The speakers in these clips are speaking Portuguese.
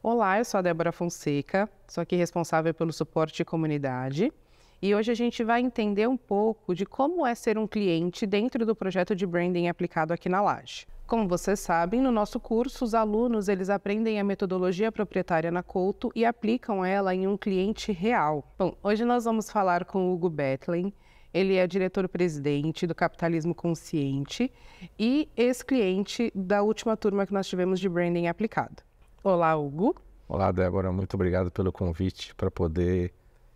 Olá, eu sou a Débora Fonseca, sou aqui responsável pelo suporte e comunidade. E hoje a gente vai entender um pouco de como é ser um cliente dentro do projeto de branding aplicado aqui na Laje. Como vocês sabem, no nosso curso, os alunos eles aprendem a metodologia proprietária na Couto e aplicam ela em um cliente real. Bom, hoje nós vamos falar com o Hugo Betlen. Ele é diretor-presidente do Capitalismo Consciente e ex-cliente da última turma que nós tivemos de branding aplicado. Olá, Hugo. Olá, Débora. Muito obrigado pelo convite para poder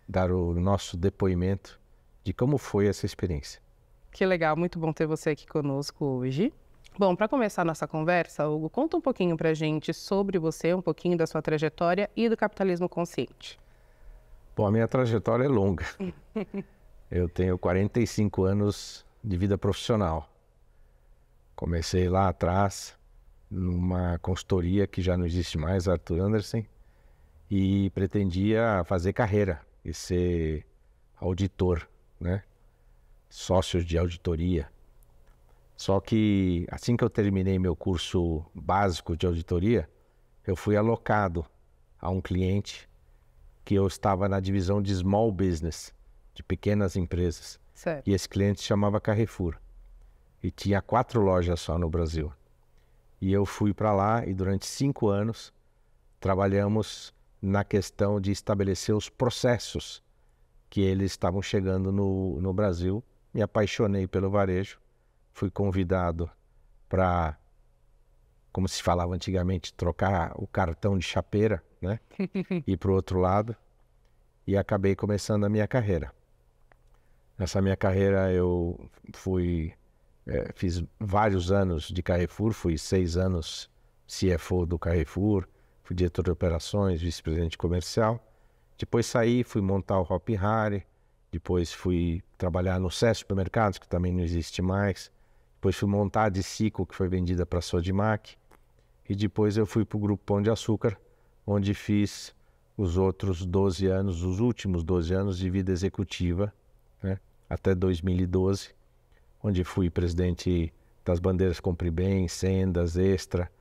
dar o nosso depoimento de como foi essa experiência. Que legal, muito bom ter você aqui conosco hoje. Bom, para começar nossa conversa, Hugo, conta um pouquinho para gente sobre você, um pouquinho da sua trajetória e do capitalismo consciente. Bom, a minha trajetória é longa. eu tenho 45 anos de vida profissional. Comecei lá atrás numa consultoria que já não existe mais, Arthur Andersen, e pretendia fazer carreira e ser auditor, né? Sócios de auditoria. Só que assim que eu terminei meu curso básico de auditoria, eu fui alocado a um cliente que eu estava na divisão de small business, de pequenas empresas. Certo. E esse cliente se chamava Carrefour. E tinha quatro lojas só no Brasil. E eu fui para lá e durante cinco anos trabalhamos na questão de estabelecer os processos que eles estavam chegando no, no Brasil. Me apaixonei pelo varejo, fui convidado para, como se falava antigamente, trocar o cartão de chapeira, né? Ir para o outro lado. E acabei começando a minha carreira. Nessa minha carreira eu fui é, fiz vários anos de Carrefour, fui seis anos CFO do Carrefour, fui diretor de operações, vice-presidente comercial. Depois saí, fui montar o Hop Harry, depois fui trabalhar no SES Supermercados, que também não existe mais. Depois fui montar a Dicico, que foi vendida para a Sodimac. E depois eu fui para o Grupo Pão de Açúcar, onde fiz os outros 12 anos, os últimos 12 anos de vida executiva, né? até 2012 onde fui presidente das bandeiras Compre Bem, Sendas, Extra,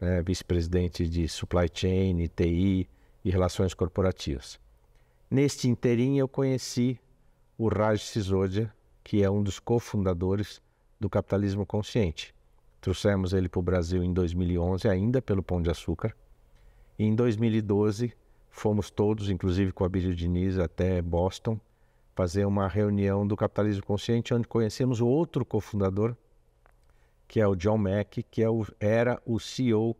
né, vice-presidente de Supply Chain, TI e Relações Corporativas. Neste inteirinho eu conheci o Raj Sisodia, que é um dos cofundadores do capitalismo consciente. Trouxemos ele para o Brasil em 2011, ainda pelo Pão de Açúcar. E em 2012, fomos todos, inclusive com o Abílio Diniz, até Boston, fazer uma reunião do Capitalismo Consciente, onde conhecemos o outro cofundador, que é o John Mack, que é o, era o CEO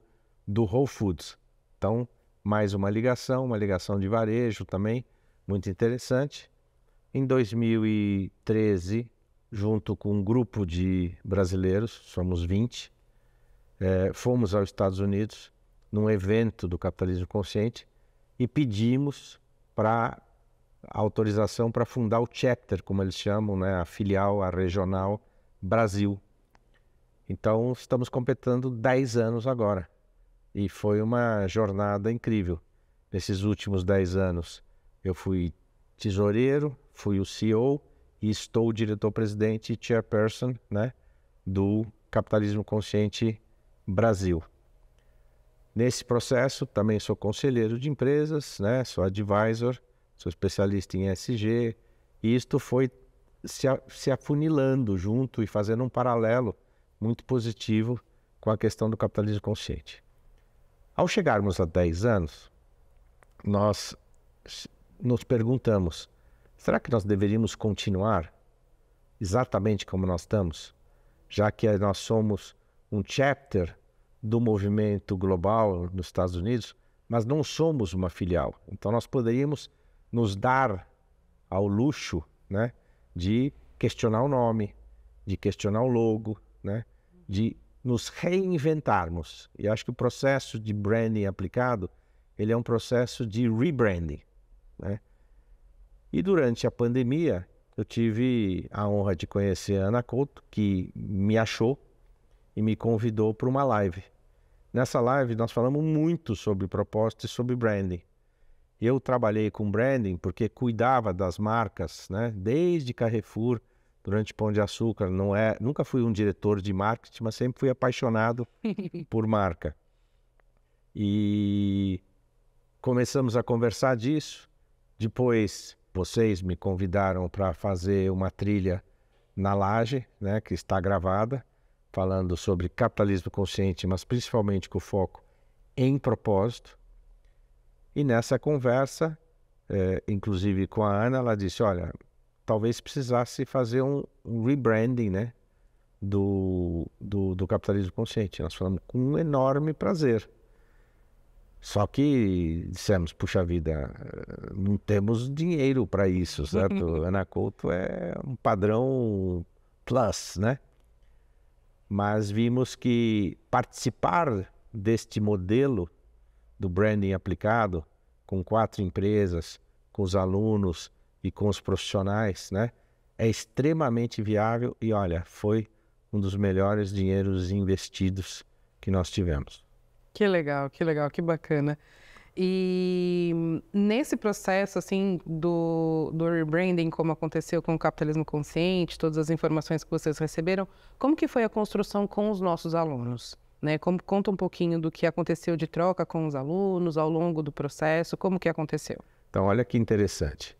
do Whole Foods. Então, mais uma ligação, uma ligação de varejo também, muito interessante. Em 2013, junto com um grupo de brasileiros, somos 20, é, fomos aos Estados Unidos num evento do Capitalismo Consciente e pedimos para autorização para fundar o chapter, como eles chamam, né, a filial, a regional Brasil. Então, estamos completando 10 anos agora. E foi uma jornada incrível. Nesses últimos 10 anos, eu fui tesoureiro, fui o CEO e estou diretor-presidente e chairperson né, do Capitalismo Consciente Brasil. Nesse processo, também sou conselheiro de empresas, né, sou advisor sou especialista em SG, e isto foi se, se afunilando junto e fazendo um paralelo muito positivo com a questão do capitalismo consciente. Ao chegarmos a 10 anos, nós nos perguntamos: será que nós deveríamos continuar exatamente como nós estamos, já que nós somos um chapter do movimento global nos Estados Unidos, mas não somos uma filial? Então nós poderíamos nos dar ao luxo né, de questionar o nome, de questionar o logo, né, de nos reinventarmos. E acho que o processo de branding aplicado ele é um processo de rebranding. Né? E durante a pandemia, eu tive a honra de conhecer a Ana Couto, que me achou e me convidou para uma live. Nessa live, nós falamos muito sobre propostas e sobre branding. Eu trabalhei com branding porque cuidava das marcas, né? Desde Carrefour, durante Pão de Açúcar, não é, nunca fui um diretor de marketing, mas sempre fui apaixonado por marca. E começamos a conversar disso. Depois, vocês me convidaram para fazer uma trilha na laje, né, que está gravada, falando sobre capitalismo consciente, mas principalmente com foco em propósito. E nessa conversa, é, inclusive com a Ana, ela disse: olha, talvez precisasse fazer um, um rebranding, né? Do, do, do, capitalismo consciente. Nós falamos com um enorme prazer. Só que dissemos, puxa vida, não temos dinheiro para isso, certo? Ana Couto é um padrão plus, né? Mas vimos que participar deste modelo do branding aplicado com quatro empresas, com os alunos e com os profissionais, né? É extremamente viável e olha, foi um dos melhores dinheiros investidos que nós tivemos. Que legal, que legal, que bacana. E nesse processo assim do, do rebranding, como aconteceu com o capitalismo consciente, todas as informações que vocês receberam, como que foi a construção com os nossos alunos? Né? Como, conta um pouquinho do que aconteceu de troca com os alunos ao longo do processo, como que aconteceu? Então, olha que interessante.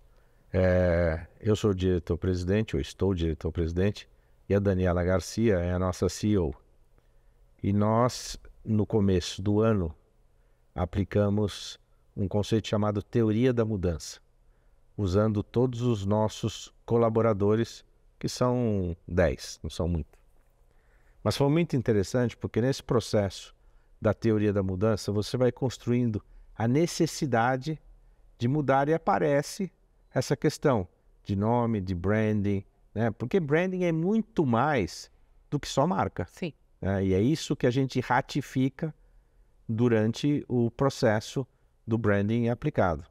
É, eu sou diretor-presidente, ou estou diretor-presidente, e a Daniela Garcia é a nossa CEO. E nós, no começo do ano, aplicamos um conceito chamado teoria da mudança, usando todos os nossos colaboradores, que são 10, não são muitos mas foi muito interessante porque nesse processo da teoria da mudança, você vai construindo a necessidade de mudar e aparece essa questão de nome, de branding, né? Porque branding é muito mais do que só marca. Sim. Né? E é isso que a gente ratifica durante o processo do branding aplicado.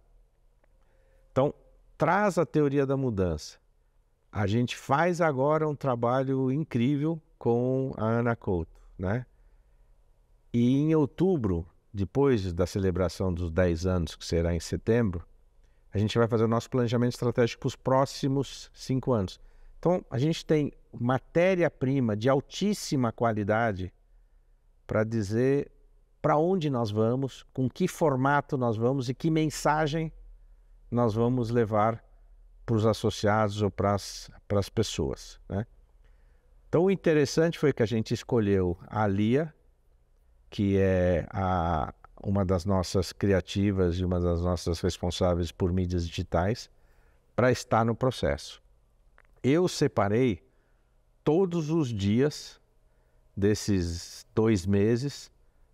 Então, traz a teoria da mudança. A gente faz agora um trabalho incrível com a Ana Couto, né? E em outubro, depois da celebração dos 10 anos, que será em setembro, a gente vai fazer o nosso planejamento estratégico para os próximos cinco anos. Então, a gente tem matéria-prima de altíssima qualidade para dizer para onde nós vamos, com que formato nós vamos e que mensagem nós vamos levar para os associados ou para as pessoas. Né? Então, o interessante foi que a gente escolheu a Lia, que é a, uma das nossas criativas e uma das nossas responsáveis por mídias digitais, para estar no processo. Eu separei todos os dias desses dois meses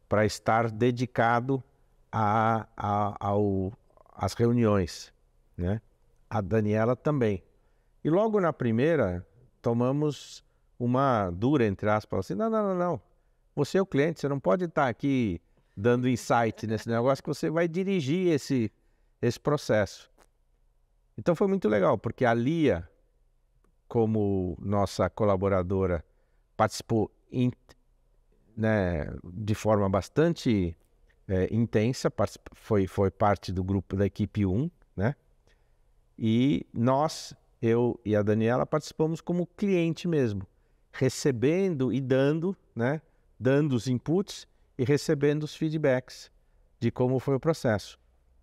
para estar dedicado a, a, ao, às reuniões, né? A Daniela também. E logo na primeira tomamos uma dura, entre aspas, assim, não, não, não, não. Você é o cliente, você não pode estar tá aqui dando insight nesse negócio que você vai dirigir esse, esse processo. Então foi muito legal, porque a Lia, como nossa colaboradora, participou in, né, de forma bastante é, intensa, foi, foi parte do grupo da equipe 1, né? E nós, eu e a Daniela, participamos como cliente mesmo recebendo e dando, né? Dando os inputs e recebendo os feedbacks de como foi o processo.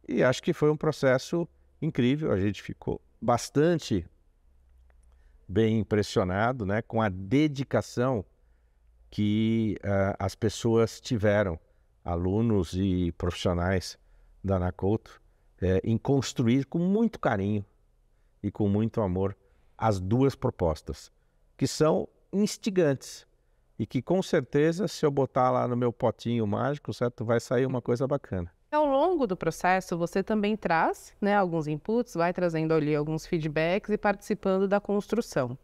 E acho que foi um processo incrível, a gente ficou bastante bem impressionado, né, com a dedicação que uh, as pessoas tiveram, alunos e profissionais da Anacolto, eh, em construir com muito carinho e com muito amor as duas propostas, que são instigantes. E que com certeza, se eu botar lá no meu potinho mágico, certo, vai sair uma coisa bacana. Ao longo do processo, você também traz né, alguns inputs, vai trazendo ali alguns feedbacks e participando da construção.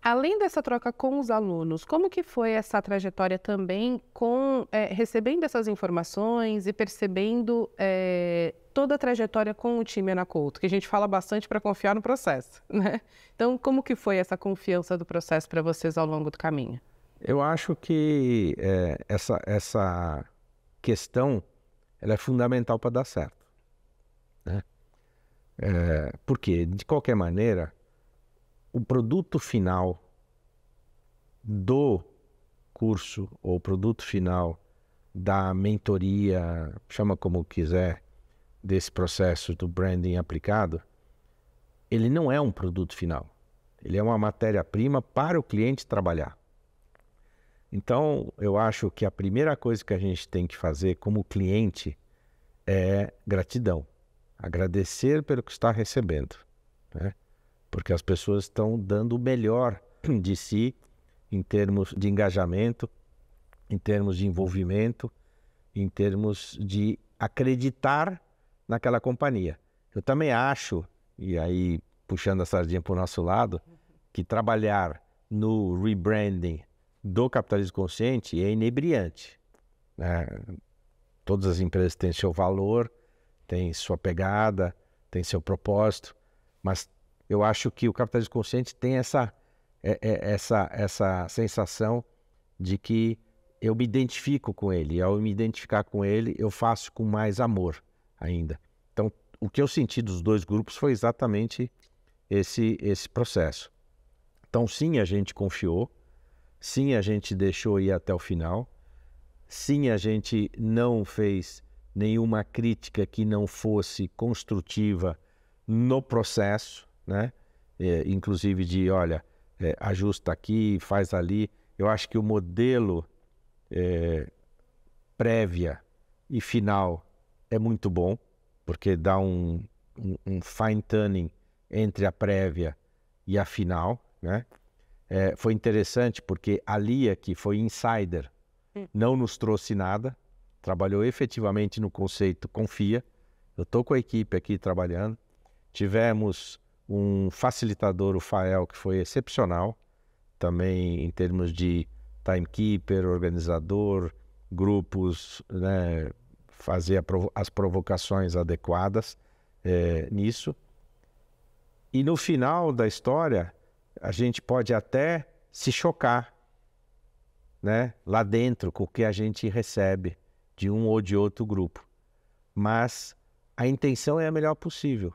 Além dessa troca com os alunos, como que foi essa trajetória também com é, recebendo essas informações e percebendo é, toda a trajetória com o time Anacolto, que a gente fala bastante para confiar no processo, né? Então, como que foi essa confiança do processo para vocês ao longo do caminho? Eu acho que é, essa, essa questão ela é fundamental para dar certo. Né? É, porque, de qualquer maneira, o produto final do curso ou o produto final da mentoria, chama como quiser, desse processo do branding aplicado, ele não é um produto final. Ele é uma matéria-prima para o cliente trabalhar. Então, eu acho que a primeira coisa que a gente tem que fazer como cliente é gratidão. Agradecer pelo que está recebendo. Né? porque as pessoas estão dando o melhor de si em termos de engajamento, em termos de envolvimento, em termos de acreditar naquela companhia. Eu também acho, e aí puxando a sardinha para o nosso lado, que trabalhar no rebranding do capitalismo consciente é inebriante. Né? Todas as empresas têm seu valor, têm sua pegada, têm seu propósito, mas eu acho que o capitalismo consciente tem essa, é, é, essa, essa sensação de que eu me identifico com ele. Ao me identificar com ele, eu faço com mais amor ainda. Então, o que eu senti dos dois grupos foi exatamente esse, esse processo. Então, sim, a gente confiou, sim, a gente deixou ir até o final, sim, a gente não fez nenhuma crítica que não fosse construtiva no processo né? É, inclusive de, olha, é, ajusta aqui, faz ali. Eu acho que o modelo é, prévia e final é muito bom, porque dá um, um, um fine tuning entre a prévia e a final, né? É, foi interessante porque a Lia, que foi insider, hum. não nos trouxe nada, trabalhou efetivamente no conceito confia. Eu estou com a equipe aqui trabalhando. Tivemos um facilitador, o Fael, que foi excepcional, também em termos de timekeeper, organizador, grupos, né, fazer as provocações adequadas é, nisso. E no final da história, a gente pode até se chocar né, lá dentro com o que a gente recebe de um ou de outro grupo. Mas a intenção é a melhor possível.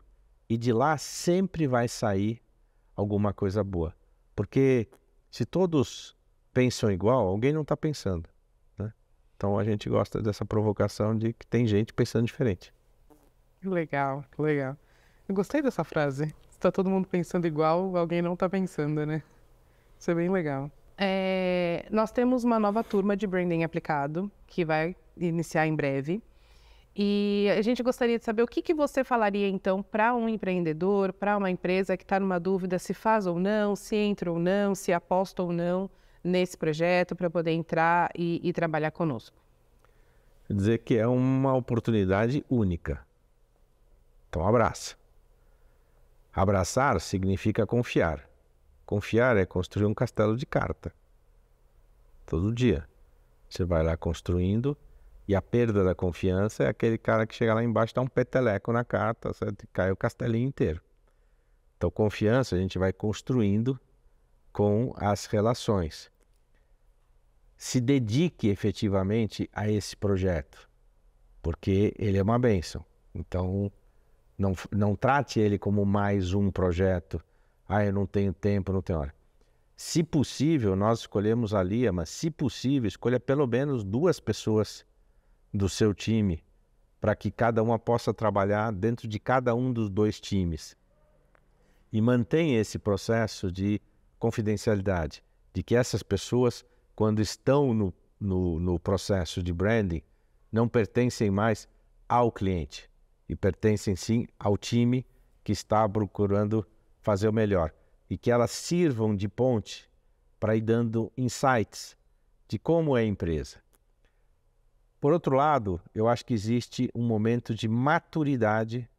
E de lá sempre vai sair alguma coisa boa. Porque se todos pensam igual, alguém não está pensando. Né? Então a gente gosta dessa provocação de que tem gente pensando diferente. Legal, legal. Eu gostei dessa frase. Se está todo mundo pensando igual, alguém não está pensando, né? Isso é bem legal. É, nós temos uma nova turma de branding aplicado que vai iniciar em breve. E a gente gostaria de saber o que, que você falaria então para um empreendedor, para uma empresa que está numa dúvida se faz ou não, se entra ou não, se aposta ou não nesse projeto para poder entrar e, e trabalhar conosco. Quer dizer que é uma oportunidade única. Então abraça. Abraçar significa confiar. Confiar é construir um castelo de carta. Todo dia. Você vai lá construindo e a perda da confiança é aquele cara que chega lá embaixo, dá um peteleco na carta, certo? cai o castelinho inteiro. Então, confiança a gente vai construindo com as relações. Se dedique efetivamente a esse projeto, porque ele é uma bênção. Então, não, não trate ele como mais um projeto. Ah, eu não tenho tempo, não tenho hora. Se possível, nós escolhemos a Lia, mas se possível, escolha pelo menos duas pessoas do seu time, para que cada uma possa trabalhar dentro de cada um dos dois times. E mantém esse processo de confidencialidade, de que essas pessoas, quando estão no, no, no processo de branding, não pertencem mais ao cliente, e pertencem sim ao time que está procurando fazer o melhor. E que elas sirvam de ponte para ir dando insights de como é a empresa, por outro lado, eu acho que existe um momento de maturidade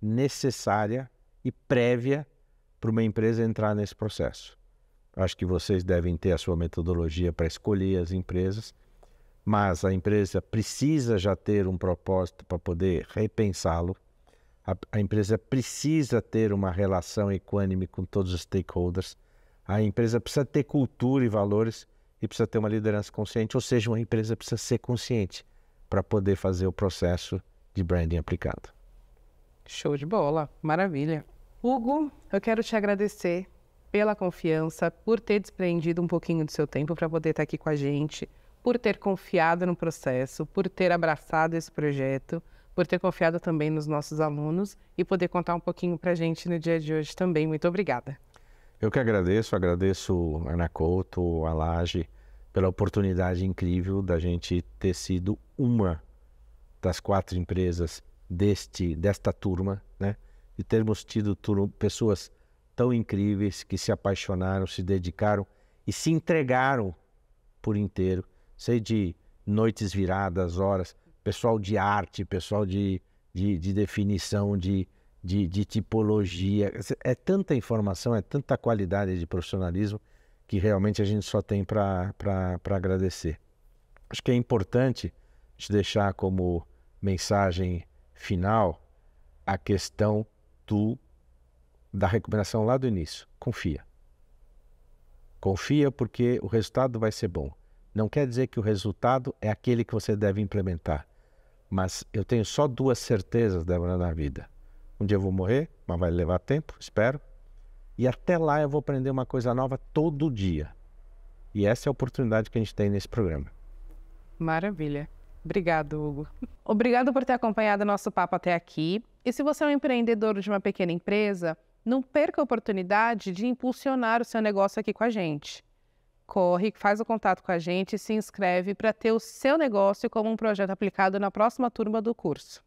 necessária e prévia para uma empresa entrar nesse processo. Acho que vocês devem ter a sua metodologia para escolher as empresas, mas a empresa precisa já ter um propósito para poder repensá-lo. A, a, empresa precisa ter uma relação equânime com todos os stakeholders. A empresa precisa ter cultura e valores e precisa ter uma liderança consciente, ou seja, uma empresa precisa ser consciente para poder fazer o processo de branding aplicado. Show de bola, maravilha. Hugo, eu quero te agradecer pela confiança, por ter despreendido um pouquinho do seu tempo para poder estar tá aqui com a gente, por ter confiado no processo, por ter abraçado esse projeto, por ter confiado também nos nossos alunos e poder contar um pouquinho para a gente no dia de hoje também. Muito obrigada. Eu que agradeço, agradeço a Ana Couto, a Laje, pela oportunidade incrível da gente ter sido uma das quatro empresas deste desta turma, né? E termos tido turma, pessoas tão incríveis que se apaixonaram, se dedicaram e se entregaram por inteiro, sei de noites viradas, horas, pessoal de arte, pessoal de, de, de definição, de, de, de tipologia. É tanta informação, é tanta qualidade de profissionalismo que realmente a gente só tem para agradecer. Acho que é importante te deixar como mensagem final a questão do da recuperação lá do início. Confia. Confia porque o resultado vai ser bom. Não quer dizer que o resultado é aquele que você deve implementar. Mas eu tenho só duas certezas, Débora, na vida. Um dia eu vou morrer, mas vai levar tempo, espero. E até lá eu vou aprender uma coisa nova todo dia. E essa é a oportunidade que a gente tem nesse programa. Maravilha. Obrigado, Hugo. Obrigado por ter acompanhado nosso papo até aqui. E se você é um empreendedor de uma pequena empresa, não perca a oportunidade de impulsionar o seu negócio aqui com a gente. Corre, faz o contato com a gente e se inscreve para ter o seu negócio como um projeto aplicado na próxima turma do curso.